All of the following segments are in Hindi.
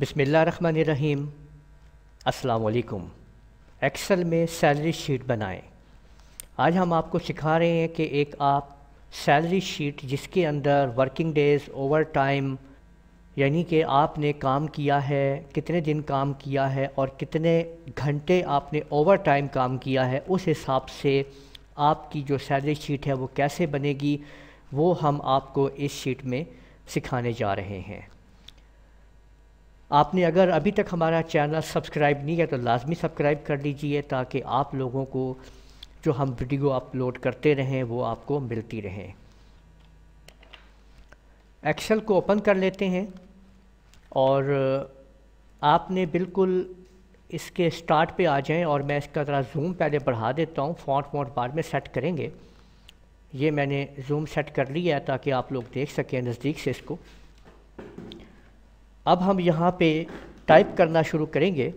बिसमीम असलकुम एक्सेल में सैलरी शीट बनाएं आज हम आपको सिखा रहे हैं कि एक आप सैलरी शीट जिसके अंदर वर्किंग डेज ओवर टाइम यानी कि आपने काम किया है कितने दिन काम किया है और कितने घंटे आपने ओवर टाइम काम किया है उस हिसाब से आपकी जो सैलरी शीट है वो कैसे बनेगी वो हम आपको इस शीट में सिखाने जा रहे हैं आपने अगर अभी तक हमारा चैनल सब्सक्राइब नहीं किया तो लाजमी सब्सक्राइब कर लीजिए ताकि आप लोगों को जो हम वीडियो अपलोड करते रहें वो आपको मिलती रहें एक्सेल को ओपन कर लेते हैं और आपने बिल्कुल इसके स्टार्ट पे आ जाएं और मैं इसका ज़रा जूम पहले बढ़ा देता हूँ फॉन्ट वॉन्ट बाद में सेट करेंगे ये मैंने जूम सेट कर लिया है ताकि आप लोग देख सकें नज़दीक से इसको अब हम यहाँ पे टाइप करना शुरू करेंगे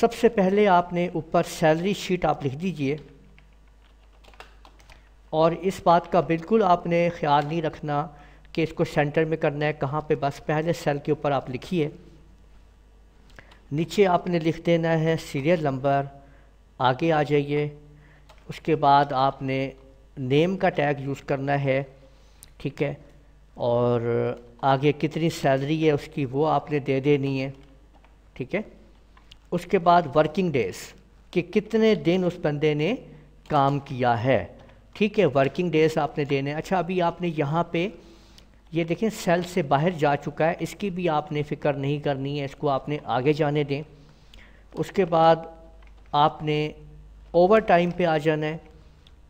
सबसे पहले आपने ऊपर सैलरी शीट आप लिख दीजिए और इस बात का बिल्कुल आपने ख्याल नहीं रखना कि इसको सेंटर में करना है कहाँ पे बस पहले सेल के ऊपर आप लिखिए नीचे आपने लिख देना है सीरियल नंबर आगे आ जाइए उसके बाद आपने नेम का टैग यूज़ करना है ठीक है और आगे कितनी सैलरी है उसकी वो आपने दे देनी है ठीक है उसके बाद वर्किंग डेज कि कितने दिन उस बंदे ने काम किया है ठीक है वर्किंग डेज आपने देने अच्छा अभी आपने यहाँ पे ये देखें सेल से बाहर जा चुका है इसकी भी आपने फ़िक्र नहीं करनी है इसको आपने आगे जाने दें उसके बाद आपने ओवर टाइम पर आ जाना है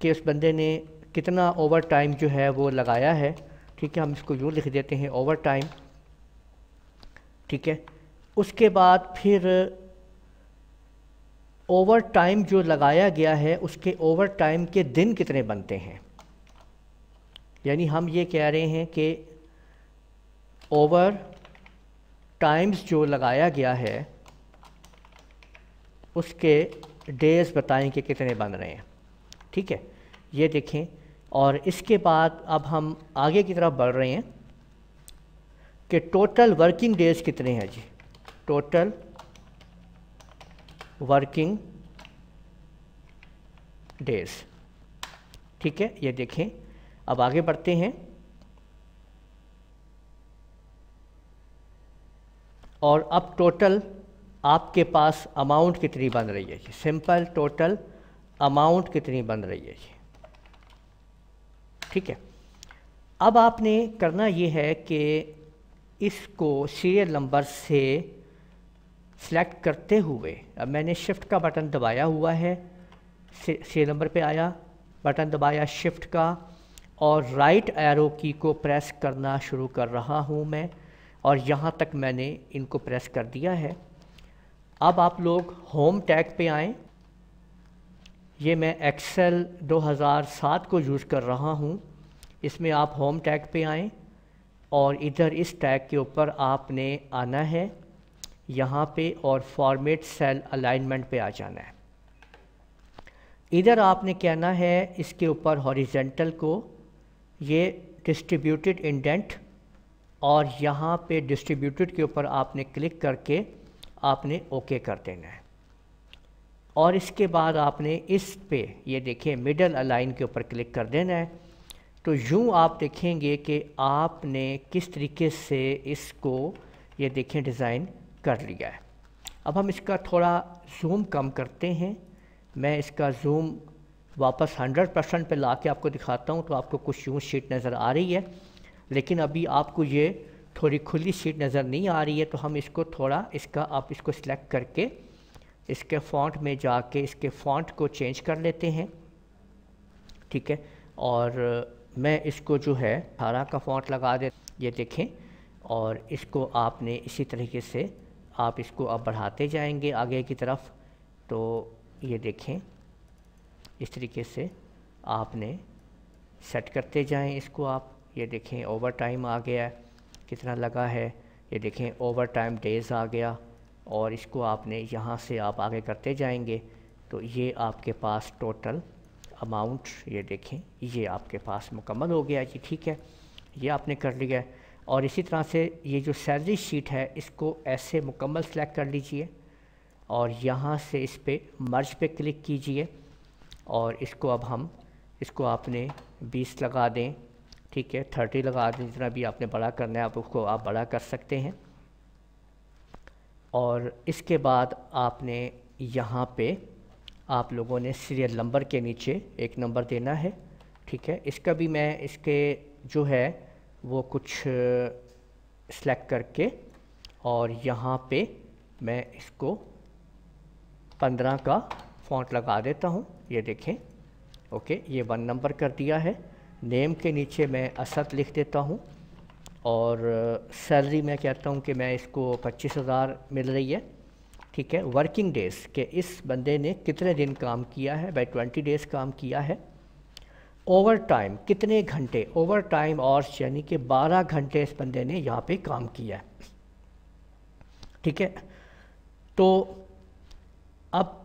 कि उस बंदे ने कितना ओवर टाइम जो है वो लगाया है ठीक है हम इसको यूँ लिख देते हैं ओवर टाइम ठीक है उसके बाद फिर ओवर टाइम जो लगाया गया है उसके ओवर टाइम के दिन कितने बनते हैं यानी हम ये कह रहे हैं कि ओवर टाइम्स जो लगाया गया है उसके डेज बताएं कि कितने बन रहे हैं ठीक है ये देखें और इसके बाद अब हम आगे की तरफ बढ़ रहे हैं कि टोटल वर्किंग डेज कितने हैं जी टोटल वर्किंग डेज ठीक है ये देखें अब आगे बढ़ते हैं और अब टोटल आपके पास अमाउंट कितनी बन रही है जी सिंपल टोटल अमाउंट कितनी बन रही है जी ठीक है अब आपने करना ये है कि इसको सीरियल नंबर से सिलेक्ट करते हुए अब मैंने शिफ्ट का बटन दबाया हुआ है सीरियल नंबर पे आया बटन दबाया शिफ्ट का और राइट एरो की को प्रेस करना शुरू कर रहा हूँ मैं और यहाँ तक मैंने इनको प्रेस कर दिया है अब आप लोग होम टैग पे आएँ ये मैं एक्सेल 2007 को यूज़ कर रहा हूँ इसमें आप होम टैग पे आएँ और इधर इस टैग के ऊपर आपने आना है यहाँ पे और फॉर्मेट सेल अलाइनमेंट पे आ जाना है इधर आपने कहना है इसके ऊपर हॉरिजेंटल को ये डिस्ट्रीब्यूटेड इंडेंट और यहाँ पे डिस्ट्रीब्यूटेड के ऊपर आपने क्लिक करके आपने ओके कर देना है और इसके बाद आपने इस पे ये देखिए मिडल अलाइन के ऊपर क्लिक कर देना है तो यूँ आप देखेंगे कि आपने किस तरीके से इसको ये देखें डिज़ाइन कर लिया है अब हम इसका थोड़ा जूम कम करते हैं मैं इसका जूम वापस 100 परसेंट पर ला के आपको दिखाता हूँ तो आपको कुछ यूँ शीट नज़र आ रही है लेकिन अभी आपको ये थोड़ी खुली शीट नज़र नहीं आ रही है तो हम इसको थोड़ा इसका आप इसको सिलेक्ट करके इसके फॉन्ट में जाके इसके फॉन्ट को चेंज कर लेते हैं ठीक है और मैं इसको जो है अठारह का फॉन्ट लगा दे ये देखें और इसको आपने इसी तरीके से आप इसको आप बढ़ाते जाएंगे आगे की तरफ तो ये देखें इस तरीके से आपने सेट करते जाएं इसको आप ये देखें ओवर टाइम आ गया कितना लगा है ये देखें ओवर टाइम डेज़ आ गया और इसको आपने यहाँ से आप आगे करते जाएंगे तो ये आपके पास टोटल अमाउंट ये देखें ये आपके पास मुकम्मल हो गया जी ठीक है ये आपने कर लिया है और इसी तरह से ये जो सैलरी शीट है इसको ऐसे मुकम्मल सेलेक्ट कर लीजिए और यहाँ से इस पर मर्ज पे क्लिक कीजिए और इसको अब हम इसको आपने 20 लगा दें ठीक है 30 लगा दें जितना भी आपने बड़ा करना है आप उसको आप बड़ा कर सकते हैं और इसके बाद आपने यहाँ पे आप लोगों ने सीरियल नंबर के नीचे एक नंबर देना है ठीक है इसका भी मैं इसके जो है वो कुछ सेलेक्ट करके और यहाँ पे मैं इसको पंद्रह का फॉन्ट लगा देता हूँ ये देखें ओके ये वन नंबर कर दिया है नेम के नीचे मैं असद लिख देता हूँ और सैलरी मैं कहता हूँ कि मैं इसको पच्चीस हज़ार मिल रही है ठीक है वर्किंग डेज़ के इस बंदे ने कितने दिन काम किया है बाई ट्वेंटी डेज़ काम किया है ओवर टाइम कितने घंटे ओवर टाइम और यानी कि 12 घंटे इस बंदे ने यहाँ पे काम किया है ठीक है तो अब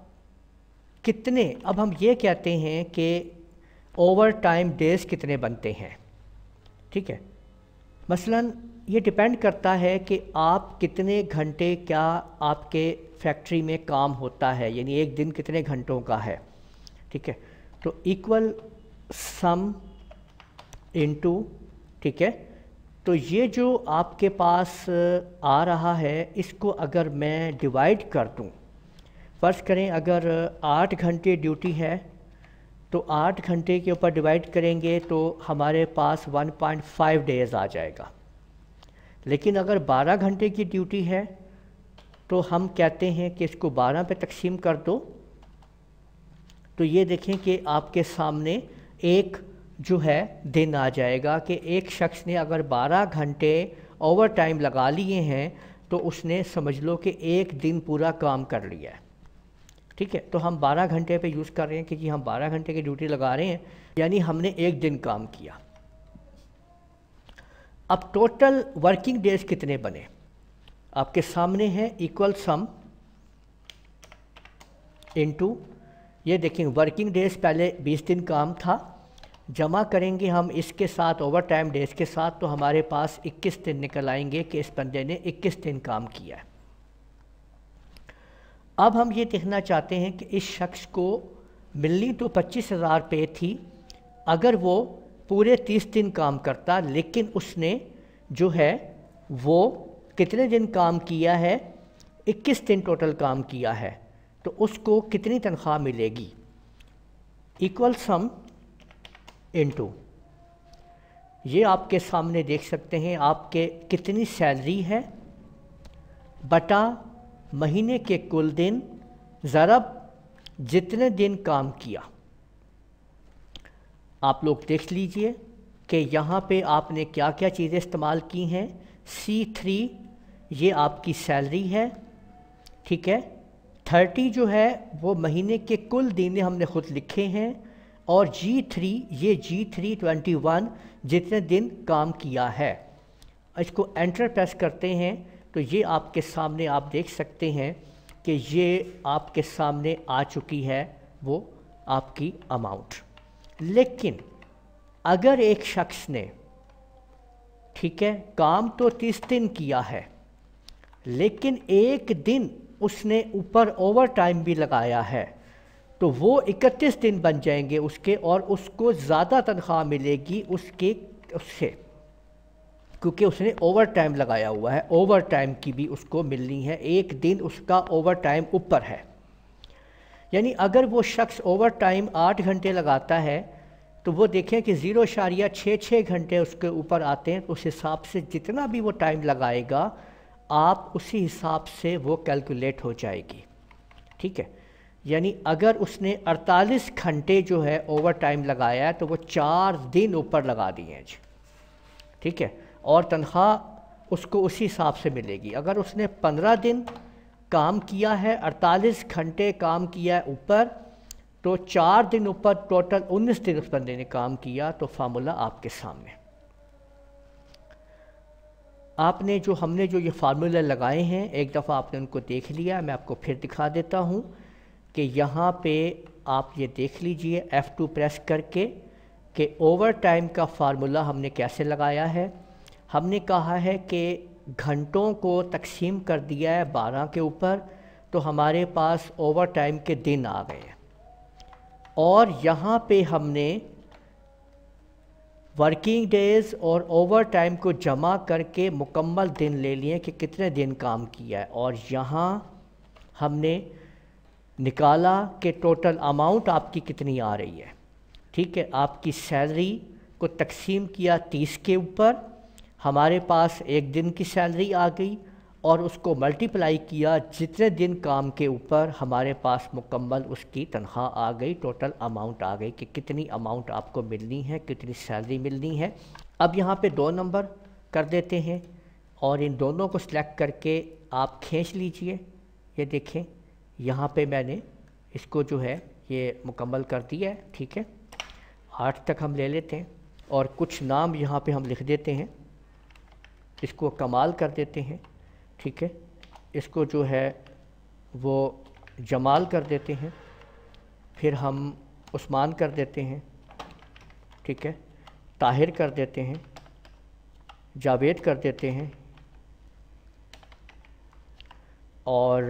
कितने अब हम ये कहते हैं कि ओवर टाइम डेज़ कितने बनते हैं ठीक है मसलन ये डिपेंड करता है कि आप कितने घंटे क्या आपके फैक्ट्री में काम होता है यानी एक दिन कितने घंटों का है ठीक है तो इक्वल सम इनटू ठीक है तो ये जो आपके पास आ रहा है इसको अगर मैं डिवाइड कर दूं फर्ज करें अगर आठ घंटे ड्यूटी है तो आठ घंटे के ऊपर डिवाइड करेंगे तो हमारे पास 1.5 डेज़ आ जाएगा लेकिन अगर 12 घंटे की ड्यूटी है तो हम कहते हैं कि इसको 12 पे तकसीम कर दो तो ये देखें कि आपके सामने एक जो है दिन आ जाएगा कि एक शख्स ने अगर 12 घंटे ओवर टाइम लगा लिए हैं तो उसने समझ लो कि एक दिन पूरा काम कर लिया है ठीक है तो हम 12 घंटे पे यूज़ कर रहे हैं क्योंकि हम 12 घंटे की ड्यूटी लगा रहे हैं यानी हमने एक दिन काम किया अब टोटल वर्किंग डेज कितने बने आपके सामने है इक्वल सम इनटू ये देखें वर्किंग डेज पहले 20 दिन काम था जमा करेंगे हम इसके साथ ओवर टाइम डेज के साथ तो हमारे पास 21 दिन निकल आएंगे कि इस बंदे ने 21 दिन काम किया है अब हम ये देखना चाहते हैं कि इस शख्स को मिलनी तो पच्चीस हज़ार पे थी अगर वो पूरे तीस दिन काम करता लेकिन उसने जो है वो कितने दिन काम किया है इक्कीस दिन टोटल काम किया है तो उसको कितनी तनख्वाह मिलेगी इक्वल सम इनटू ये आपके सामने देख सकते हैं आपके कितनी सैलरी है बटा महीने के कुल दिन ज़रब जितने दिन काम किया आप लोग देख लीजिए कि यहाँ पे आपने क्या क्या चीज़ें इस्तेमाल की हैं सी थ्री ये आपकी सैलरी है ठीक है थर्टी जो है वो महीने के कुल दिन हमने खुद लिखे हैं और जी थ्री ये जी थ्री ट्वेंटी वन जितने दिन काम किया है इसको एंटर प्रेस करते हैं तो ये आपके सामने आप देख सकते हैं कि ये आपके सामने आ चुकी है वो आपकी अमाउंट लेकिन अगर एक शख्स ने ठीक है काम तो तीस दिन किया है लेकिन एक दिन उसने ऊपर ओवर टाइम भी लगाया है तो वो इकतीस दिन बन जाएंगे उसके और उसको ज़्यादा तनख्वाह मिलेगी उसके उससे क्योंकि उसने ओवर टाइम लगाया हुआ है ओवर टाइम की भी उसको मिलनी है एक दिन उसका ओवर टाइम ऊपर है यानी अगर वो शख्स ओवर टाइम आठ घंटे लगाता है तो वो देखें कि ज़ीरो शारिया छः छः घंटे उसके ऊपर आते हैं तो उस हिसाब से जितना भी वो टाइम लगाएगा आप उसी हिसाब से वो कैलकुलेट हो जाएगी ठीक है यानी अगर उसने 48 घंटे जो है ओवर टाइम लगाया है तो वो चार दिन ऊपर लगा दिए हैं जी ठीक है और तनख्वाह उसको उसी हिसाब से मिलेगी अगर उसने पंद्रह दिन काम किया है अड़तालीस घंटे काम किया है ऊपर तो चार दिन ऊपर टोटल उन्नीस दिन उस बंदे ने काम किया तो फार्मूला आपके सामने आपने जो हमने जो ये फार्मूला लगाए हैं एक दफ़ा आपने उनको देख लिया मैं आपको फिर दिखा देता हूँ कि यहाँ पे आप ये देख लीजिए एफ़ टू प्रेस करके कि ओवर टाइम का फार्मूला हमने कैसे लगाया है हमने कहा है कि घंटों को तकसीम कर दिया है बारह के ऊपर तो हमारे पास ओवर टाइम के दिन आ गए और यहाँ पे हमने वर्किंग डेज़ और ओवर टाइम को जमा करके मुकम्मल दिन ले लिए कि कितने दिन काम किया है और यहाँ हमने निकाला कि टोटल अमाउंट आपकी कितनी आ रही है ठीक है आपकी सैलरी को तकसीम किया तीस के ऊपर हमारे पास एक दिन की सैलरी आ गई और उसको मल्टीप्लाई किया जितने दिन काम के ऊपर हमारे पास मुकम्मल उसकी तनख्वाह आ गई टोटल अमाउंट आ गई कि कितनी अमाउंट आपको मिलनी है कितनी सैलरी मिलनी है अब यहाँ पे दो नंबर कर देते हैं और इन दोनों को सिलेक्ट करके आप खींच लीजिए ये देखें यहाँ पे मैंने इसको जो है ये मुकम्मल कर दिया है ठीक है आठ तक हम ले लेते हैं और कुछ नाम यहाँ पर हम लिख देते हैं इसको कमाल कर देते हैं ठीक है इसको जो है वो जमाल कर देते हैं फिर हम उस्मान कर देते हैं ठीक है ताहिर कर देते हैं जावेद कर देते हैं और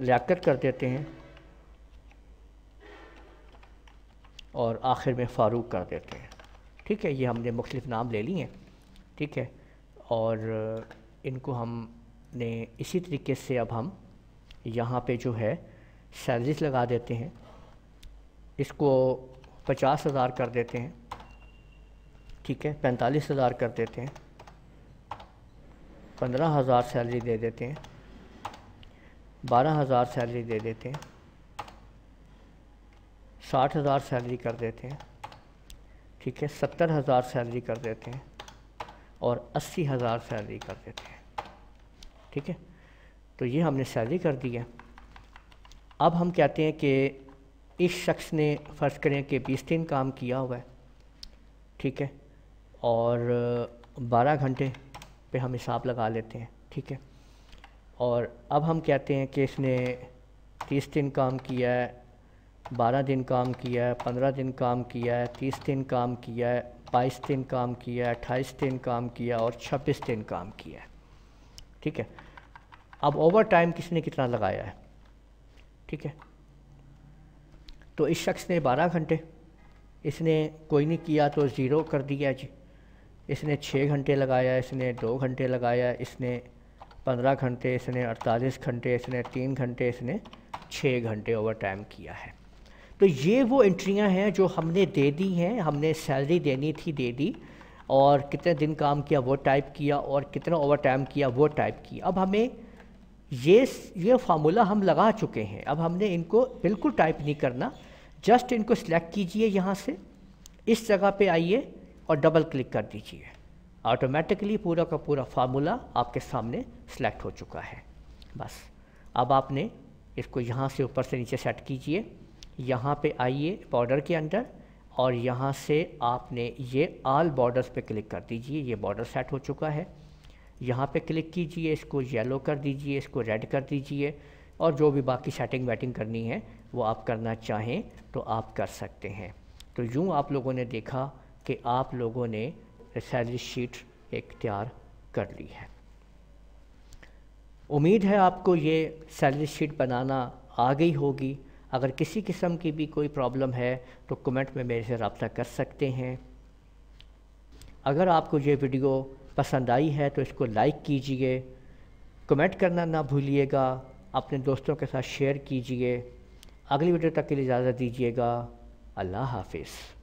लियाकत कर देते हैं और आखिर में फ़ारूक कर देते हैं ठीक है ये हमने मुख्तलिफ़ नाम ले लिए हैं ठीक है और इनको हमने इसी तरीके से अब हम यहाँ पे जो है सैलरीज लगा देते हैं इसको पचास हज़ार कर देते हैं ठीक है पैंतालीस हज़ार कर देते हैं पंद्रह हज़ार सैलरी दे देते हैं बारह हज़ार सैलरी दे देते हैं साठ हज़ार सैलरी कर देते हैं ठीक है सत्तर हज़ार सैलरी कर देते हैं और अस्सी हज़ार सैलरी कर देते हैं ठीक है तो ये हमने सैलरी कर दी है अब हम कहते हैं कि इस शख्स ने फ़र्ज़ करें कि बीस दिन काम किया हुआ है ठीक है और बारह घंटे पे हम हिसाब लगा लेते हैं ठीक है और अब हम कहते हैं कि इसने तीस दिन काम किया है बारह दिन काम किया है पंद्रह दिन काम किया है तीस दिन काम किया है बाईस दिन काम किया अट्ठाईस दिन काम किया और छब्बीस दिन काम किया ठीक है अब ओवर टाइम किसने कितना लगाया है ठीक है तो इस शख्स ने बारह घंटे इसने कोई नहीं किया तो ज़ीरो कर दिया जी इसने छः घंटे लगाया इसने दो घंटे लगाया इसने पंद्रह घंटे इसने अड़तालीस घंटे इसने तीन घंटे इसने छः घंटे ओवर टाइम किया है तो ये वो एंट्रियाँ हैं जो हमने दे दी हैं हमने सैलरी देनी थी दे दी और कितने दिन काम किया वो टाइप किया और कितना ओवर टाइम किया वो टाइप किया अब हमें ये ये फार्मूला हम लगा चुके हैं अब हमने इनको बिल्कुल टाइप नहीं करना जस्ट इनको सिलेक्ट कीजिए यहाँ से इस जगह पे आइए और डबल क्लिक कर दीजिए ऑटोमेटिकली पूरा का पूरा फार्मूला आपके सामने सेलेक्ट हो चुका है बस अब आपने इसको यहाँ से ऊपर से नीचे सेट कीजिए यहाँ पे आइए बॉर्डर के अंदर और यहाँ से आपने ये आल बॉर्डर्स पे क्लिक कर दीजिए ये बॉर्डर सेट हो चुका है यहाँ पे क्लिक कीजिए इसको येलो कर दीजिए इसको रेड कर दीजिए और जो भी बाकी सेटिंग वेटिंग करनी है वो आप करना चाहें तो आप कर सकते हैं तो यूँ आप लोगों ने देखा कि आप लोगों ने सैलरी शीट एक तैयार कर ली है उम्मीद है आपको ये सैलरी शीट बनाना आ गई होगी अगर किसी किस्म की भी कोई प्रॉब्लम है तो कमेंट में मेरे से रबता कर सकते हैं अगर आपको ये वीडियो पसंद आई है तो इसको लाइक कीजिए कमेंट करना ना भूलिएगा अपने दोस्तों के साथ शेयर कीजिए अगली वीडियो तक के लिए इजाज़त दीजिएगा अल्लाह हाफिज़